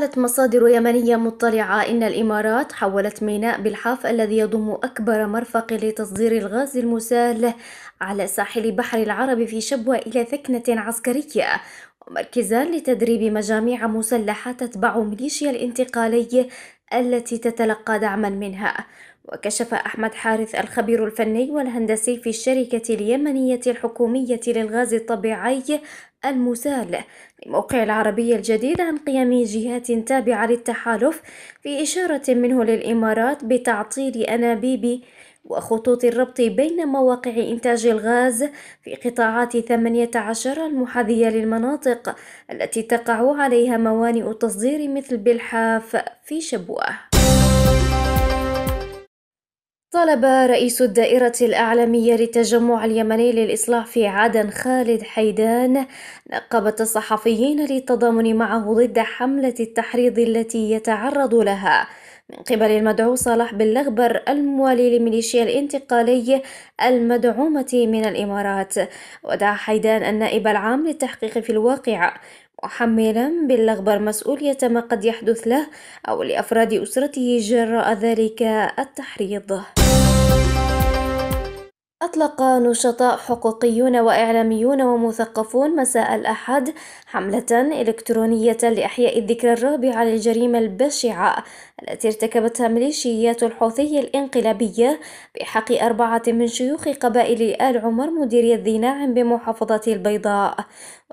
قالت مصادر يمنية مطلعة إن الإمارات حولت ميناء بالحاف الذي يضم أكبر مرفق لتصدير الغاز المسال على ساحل بحر العرب في شبوة إلى ثكنة عسكرية ومركزا لتدريب مجاميع مسلحة تتبع ميليشيا الانتقالي التي تتلقى دعما منها وكشف أحمد حارث الخبير الفني والهندسي في الشركة اليمنية الحكومية للغاز الطبيعي المسال لموقع العربي الجديد عن قيام جهات تابعة للتحالف في إشارة منه للإمارات بتعطيل أنابيب وخطوط الربط بين مواقع إنتاج الغاز في قطاعات 18 المحاذية للمناطق التي تقع عليها موانئ تصدير مثل بلحاف في شبوه طلب رئيس الدائرة الأعلامية للتجمع اليمني للإصلاح في عدن خالد حيدان نقابة الصحفيين للتضامن معه ضد حملة التحريض التي يتعرض لها من قبل المدعو صلاح بن لغبر الموالي لميليشيا الانتقالي المدعومة من الإمارات ودعا حيدان النائب العام للتحقيق في الواقع محملا باللغبر مسؤولية ما قد يحدث له أو لأفراد أسرته جراء ذلك التحريض أطلق نشطاء حقوقيون وإعلاميون ومثقفون مساء الأحد حملة إلكترونية لإحياء الذكرى الرابعة للجريمة البشعة التي ارتكبتها ميليشيات الحوثي الانقلابية بحق أربعة من شيوخ قبائل آل عمر ذي الذناع بمحافظة البيضاء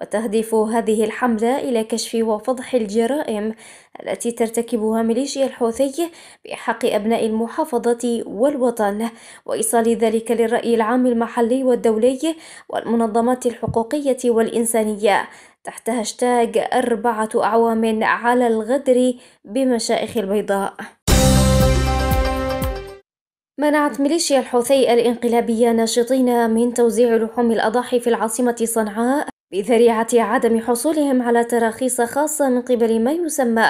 وتهدف هذه الحملة إلى كشف وفضح الجرائم التي ترتكبها ميليشيا الحوثي بحق أبناء المحافظة والوطن وإيصال ذلك للرأي العام المحلي والدولي والمنظمات الحقوقية والإنسانية تحت هاشتاج أربعة أعوام على الغدر بمشائخ البيضاء منعت ميليشيا الحوثي الانقلابية ناشطين من توزيع لحوم الأضاحي في العاصمة صنعاء بذريعة عدم حصولهم على تراخيص خاصة من قبل ما يسمى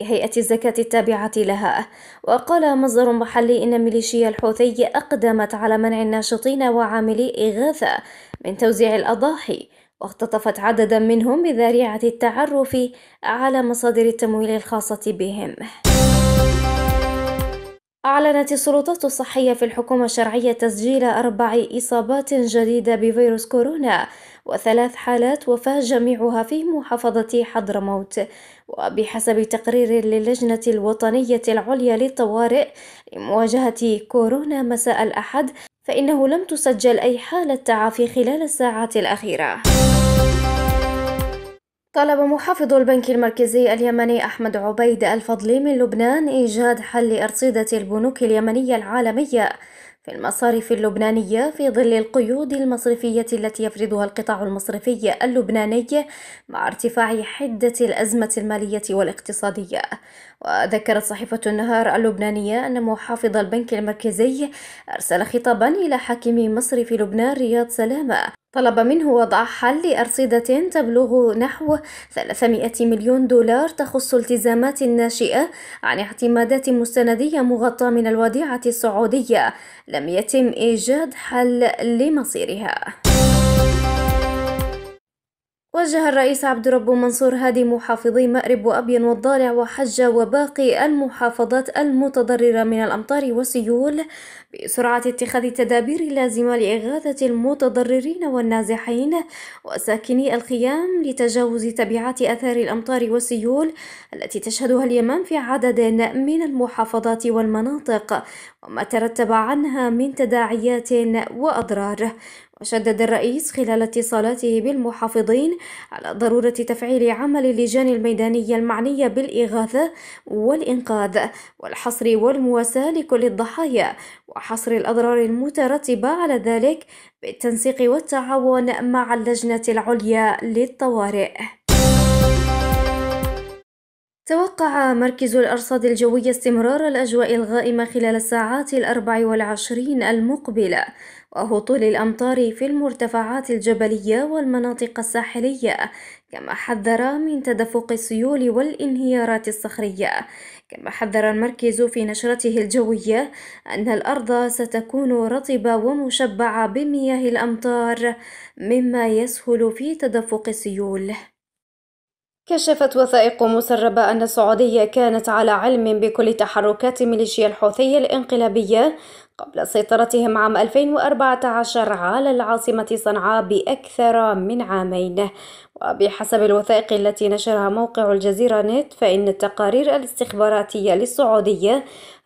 بهيئة الزكاة التابعة لها وقال مصدر محلي إن ميليشيا الحوثي أقدمت على منع الناشطين وعاملي إغاثة من توزيع الأضاحي واختطفت عددا منهم بذريعة التعرف على مصادر التمويل الخاصة بهم أعلنت السلطات الصحية في الحكومة الشرعية تسجيل أربع إصابات جديدة بفيروس كورونا وثلاث حالات وفاة جميعها في محافظة حضرموت وبحسب تقرير للجنة الوطنية العليا للطوارئ لمواجهة كورونا مساء الأحد فإنه لم تسجل أي حالة تعافي خلال الساعات الأخيرة طلب محافظ البنك المركزي اليمني أحمد عبيد الفضلي من لبنان إيجاد حل أرصدة البنوك اليمنية العالمية في المصارف اللبنانية في ظل القيود المصرفية التي يفرضها القطاع المصرفي اللبناني مع ارتفاع حدة الأزمة المالية والاقتصادية وذكرت صحيفة النهار اللبنانية أن محافظ البنك المركزي أرسل خطابا إلى حاكم مصر في لبنان رياض سلامة طلب منه وضع حل لأرصدة تبلغ نحو 300 مليون دولار تخص التزامات ناشئة عن اعتمادات مستندية مغطاة من الوديعة السعودية لم يتم إيجاد حل لمصيرها وجه الرئيس عبد الرب منصور هادي محافظي مأرب وأبين والضالع وحجة وباقي المحافظات المتضررة من الأمطار والسيول بسرعة اتخاذ التدابير اللازمة لإغاثة المتضررين والنازحين وساكني الخيام لتجاوز تبعات أثار الأمطار والسيول التي تشهدها اليمن في عدد من المحافظات والمناطق وما ترتب عنها من تداعيات وأضرار وشدد الرئيس خلال اتصالاته بالمحافظين على ضرورة تفعيل عمل اللجان الميدانية المعنية بالإغاثة والإنقاذ والحصر والمواساة لكل الضحايا وحصر الأضرار المترتبة على ذلك بالتنسيق والتعاون مع اللجنة العليا للطوارئ توقع مركز الأرصاد الجوية استمرار الأجواء الغائمة خلال الساعات الأربع والعشرين المقبلة وهطول الأمطار في المرتفعات الجبلية والمناطق الساحلية كما حذر من تدفق السيول والانهيارات الصخرية كما حذر المركز في نشرته الجوية أن الأرض ستكون رطبة ومشبعة بمياه الأمطار مما يسهل في تدفق السيول كشفت وثائق مسربة أن السعودية كانت على علم بكل تحركات ميليشيا الحوثية الانقلابية قبل سيطرتهم عام 2014 على العاصمة صنعاء بأكثر من عامين وبحسب الوثائق التي نشرها موقع الجزيرة نت فإن التقارير الاستخباراتية للسعودية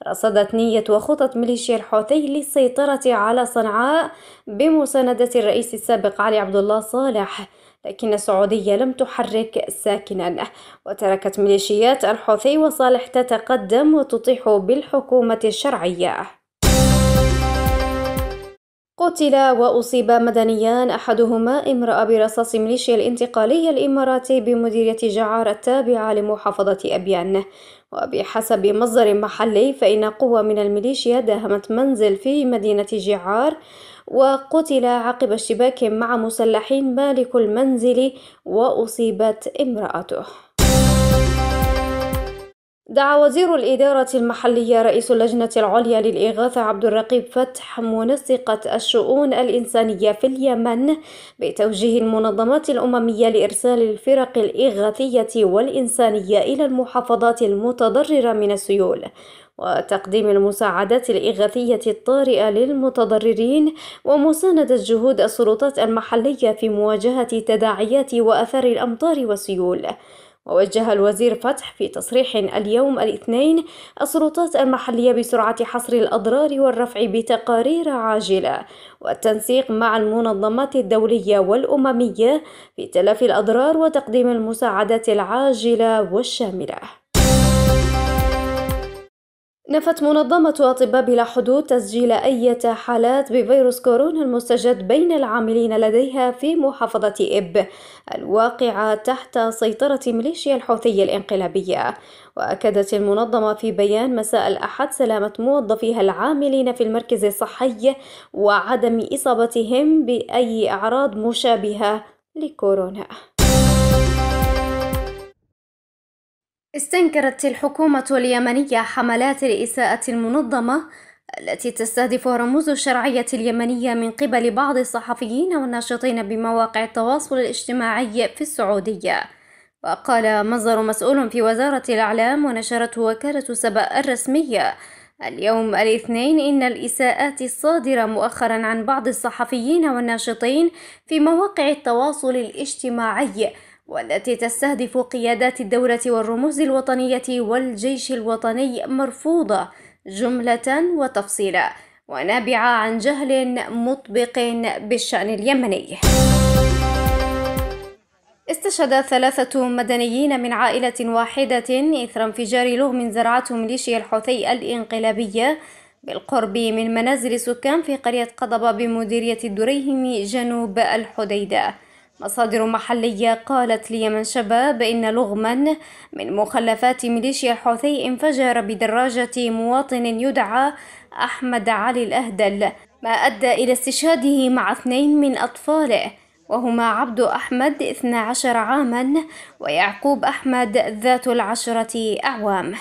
رصدت نية وخطط ميليشيا الحوثي للسيطرة على صنعاء بمساندة الرئيس السابق علي عبد الله صالح لكن السعودية لم تحرك ساكنا وتركت ميليشيات الحوثي وصالح تتقدم وتطيح بالحكومة الشرعية قتل وأصيب مدنيان أحدهما امرأة برصاص ميليشيا الانتقالية الإماراتي بمديرية جعار التابعة لمحافظة أبيان وبحسب مصدر محلي فإن قوة من الميليشيا داهمت منزل في مدينة جعار وقتل عقب اشتباك مع مسلحين مالك المنزل وأصيبت امرأته دعا وزير الإدارة المحلية رئيس اللجنة العليا للإغاثة عبد الرقيب فتح منسقة الشؤون الإنسانية في اليمن بتوجيه المنظمات الأممية لإرسال الفرق الإغاثية والإنسانية إلى المحافظات المتضررة من السيول وتقديم المساعدات الإغاثية الطارئة للمتضررين ومساندة جهود السلطات المحلية في مواجهة تداعيات وأثار الأمطار والسيول ووجه الوزير فتح في تصريح اليوم الاثنين السلطات المحلية بسرعة حصر الأضرار والرفع بتقارير عاجلة والتنسيق مع المنظمات الدولية والأممية في تلافي الأضرار وتقديم المساعدات العاجلة والشاملة نفت منظمة أطباء بلا حدود تسجيل أي حالات بفيروس كورونا المستجد بين العاملين لديها في محافظة إب الواقعة تحت سيطرة ميليشيا الحوثية الانقلابية وأكدت المنظمة في بيان مساء الأحد سلامة موظفيها العاملين في المركز الصحي وعدم إصابتهم بأي أعراض مشابهة لكورونا استنكرت الحكومة اليمنية حملات الإساءة المنظمة التي تستهدف رموز الشرعية اليمنية من قبل بعض الصحفيين والناشطين بمواقع التواصل الاجتماعي في السعودية وقال مصدر مسؤول في وزارة الإعلام ونشرته وكالة سبأ الرسمية اليوم الاثنين إن الإساءات الصادرة مؤخرا عن بعض الصحفيين والناشطين في مواقع التواصل الاجتماعي والتي تستهدف قيادات الدولة والرموز الوطنية والجيش الوطني مرفوضة جملة وتفصيلا ونابعة عن جهل مطبق بالشأن اليمني. استشهد ثلاثة مدنيين من عائلة واحدة إثر انفجار لغم زرعته ميليشيا الحوثي الإنقلابية بالقرب من منازل سكان في قرية قضبة بمديرية الدريهم جنوب الحديدة. مصادر محلية قالت ليمن شباب إن لغما من مخلفات ميليشيا الحوثي انفجر بدراجة مواطن يدعى أحمد علي الأهدل ما أدى إلى استشهاده مع اثنين من أطفاله وهما عبد أحمد 12 عاما ويعقوب أحمد ذات العشرة أعوام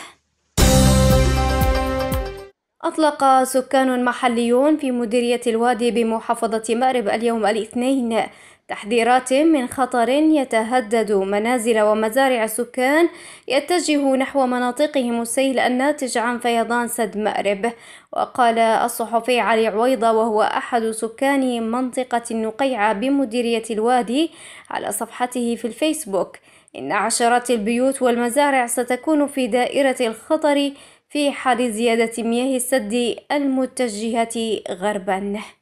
أطلق سكان محليون في مديرية الوادي بمحافظة مأرب اليوم الاثنين تحذيرات من خطر يتهدد منازل ومزارع السكان يتجه نحو مناطقهم السيل الناتج عن فيضان سد مأرب وقال الصحفي علي عويضة وهو أحد سكان منطقة النقيعة بمديرية الوادي على صفحته في الفيسبوك إن عشرات البيوت والمزارع ستكون في دائرة الخطر في حال زيادة مياه السد المتجهة غربا